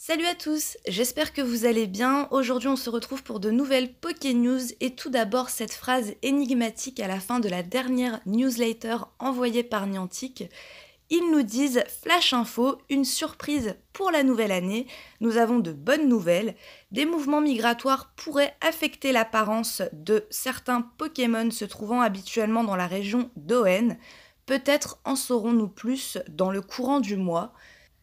Salut à tous, j'espère que vous allez bien. Aujourd'hui on se retrouve pour de nouvelles Poké News et tout d'abord cette phrase énigmatique à la fin de la dernière newsletter envoyée par Niantic. Ils nous disent Flash Info, une surprise pour la nouvelle année. Nous avons de bonnes nouvelles. Des mouvements migratoires pourraient affecter l'apparence de certains Pokémon se trouvant habituellement dans la région d'Oen. Peut-être en saurons-nous plus dans le courant du mois.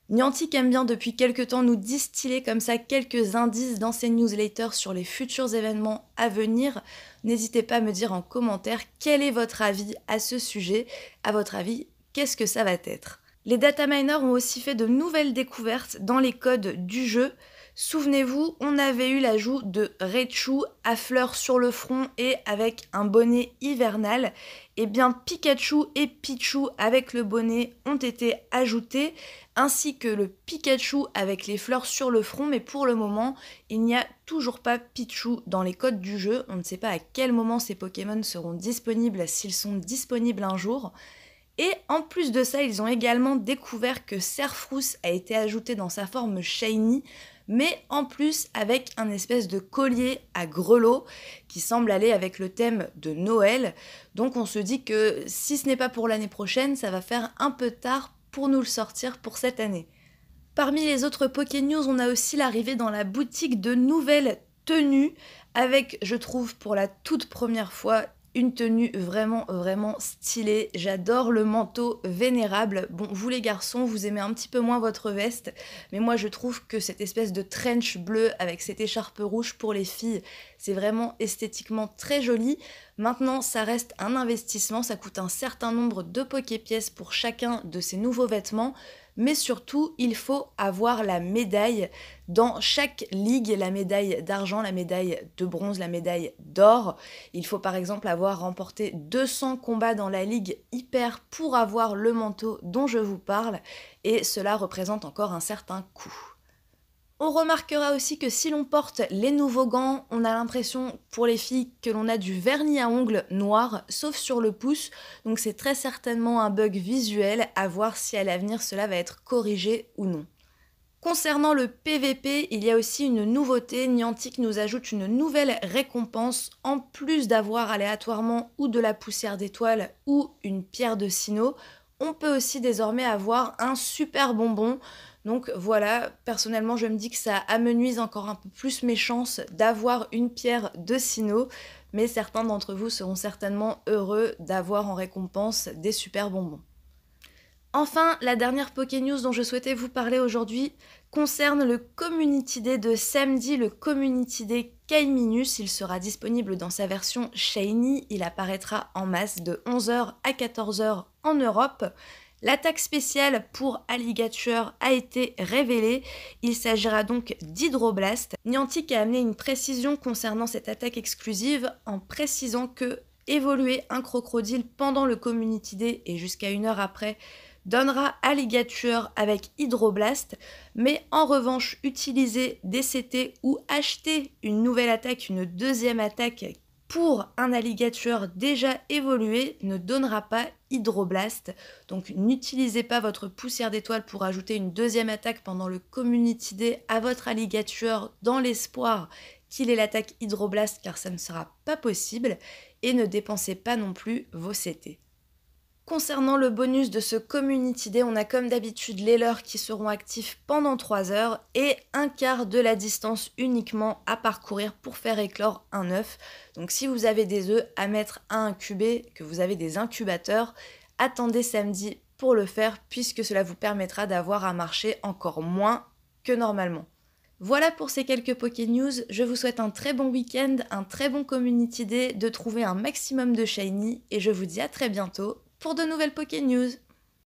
Niantic aime bien depuis quelques temps nous distiller comme ça quelques indices dans ses newsletters sur les futurs événements à venir. N'hésitez pas à me dire en commentaire quel est votre avis à ce sujet. À votre avis, qu'est-ce que ça va être Les data miners ont aussi fait de nouvelles découvertes dans les codes du jeu. Souvenez-vous, on avait eu l'ajout de Raichu à fleurs sur le front et avec un bonnet hivernal. Eh bien, Pikachu et Pichu avec le bonnet ont été ajoutés, ainsi que le Pikachu avec les fleurs sur le front, mais pour le moment, il n'y a toujours pas Pichu dans les codes du jeu. On ne sait pas à quel moment ces Pokémon seront disponibles, s'ils sont disponibles un jour. Et en plus de ça, ils ont également découvert que Serfrousse a été ajouté dans sa forme shiny, mais en plus avec un espèce de collier à grelots qui semble aller avec le thème de Noël. Donc on se dit que si ce n'est pas pour l'année prochaine, ça va faire un peu tard pour nous le sortir pour cette année. Parmi les autres Poké News, on a aussi l'arrivée dans la boutique de nouvelles tenues avec, je trouve, pour la toute première fois une tenue vraiment vraiment stylée. J'adore le manteau vénérable. Bon, vous les garçons, vous aimez un petit peu moins votre veste, mais moi je trouve que cette espèce de trench bleu avec cette écharpe rouge pour les filles, c'est vraiment esthétiquement très joli. Maintenant, ça reste un investissement, ça coûte un certain nombre de poké-pièces pour chacun de ces nouveaux vêtements mais surtout il faut avoir la médaille, dans chaque ligue, la médaille d'argent, la médaille de bronze, la médaille d'or. Il faut par exemple avoir remporté 200 combats dans la ligue hyper pour avoir le manteau dont je vous parle, et cela représente encore un certain coût. On remarquera aussi que si l'on porte les nouveaux gants, on a l'impression pour les filles que l'on a du vernis à ongles noir, sauf sur le pouce, donc c'est très certainement un bug visuel à voir si à l'avenir cela va être corrigé ou non. Concernant le PVP, il y a aussi une nouveauté. Niantic nous ajoute une nouvelle récompense. En plus d'avoir aléatoirement ou de la poussière d'étoile ou une pierre de sino, on peut aussi désormais avoir un super bonbon. Donc voilà, personnellement, je me dis que ça amenuise encore un peu plus mes chances d'avoir une pierre de sino. Mais certains d'entre vous seront certainement heureux d'avoir en récompense des super bonbons. Enfin, la dernière Poké News dont je souhaitais vous parler aujourd'hui concerne le Community Day de samedi, le Community Day Kaiminus. Il sera disponible dans sa version Shiny. Il apparaîtra en masse de 11h à 14h en Europe. L'attaque spéciale pour Alligator a été révélée. Il s'agira donc d'Hydroblast. Niantic a amené une précision concernant cette attaque exclusive en précisant que évoluer un crocodile pendant le Community Day et jusqu'à une heure après donnera Alligature avec Hydroblast, mais en revanche, utiliser CT ou acheter une nouvelle attaque, une deuxième attaque pour un alligator déjà évolué ne donnera pas Hydroblast. Donc n'utilisez pas votre poussière d'étoile pour ajouter une deuxième attaque pendant le Community Day à votre alligator dans l'espoir qu'il ait l'attaque Hydroblast car ça ne sera pas possible. Et ne dépensez pas non plus vos CT. Concernant le bonus de ce Community Day, on a comme d'habitude les leurs qui seront actifs pendant 3 heures et un quart de la distance uniquement à parcourir pour faire éclore un œuf. Donc si vous avez des œufs à mettre à incuber, que vous avez des incubateurs, attendez samedi pour le faire puisque cela vous permettra d'avoir à marcher encore moins que normalement. Voilà pour ces quelques Poké News. Je vous souhaite un très bon week-end, un très bon Community Day, de trouver un maximum de shiny et je vous dis à très bientôt pour de nouvelles Poké News.